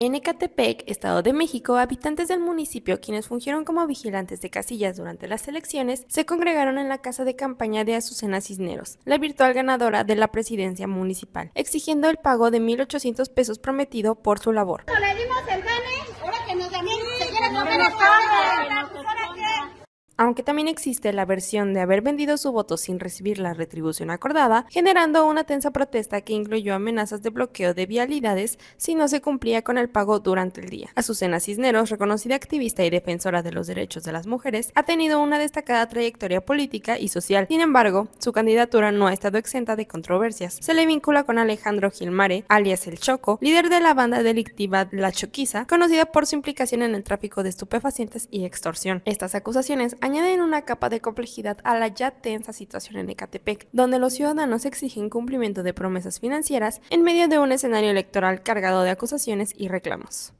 En Ecatepec, Estado de México, habitantes del municipio, quienes fungieron como vigilantes de casillas durante las elecciones, se congregaron en la casa de campaña de Azucena Cisneros, la virtual ganadora de la presidencia municipal, exigiendo el pago de 1.800 pesos prometido por su labor. aunque también existe la versión de haber vendido su voto sin recibir la retribución acordada, generando una tensa protesta que incluyó amenazas de bloqueo de vialidades si no se cumplía con el pago durante el día. Azucena Cisneros, reconocida activista y defensora de los derechos de las mujeres, ha tenido una destacada trayectoria política y social. Sin embargo, su candidatura no ha estado exenta de controversias. Se le vincula con Alejandro Gilmare, alias El Choco, líder de la banda delictiva La Choquiza, conocida por su implicación en el tráfico de estupefacientes y extorsión. Estas acusaciones han añaden una capa de complejidad a la ya tensa situación en Ecatepec, donde los ciudadanos exigen cumplimiento de promesas financieras en medio de un escenario electoral cargado de acusaciones y reclamos.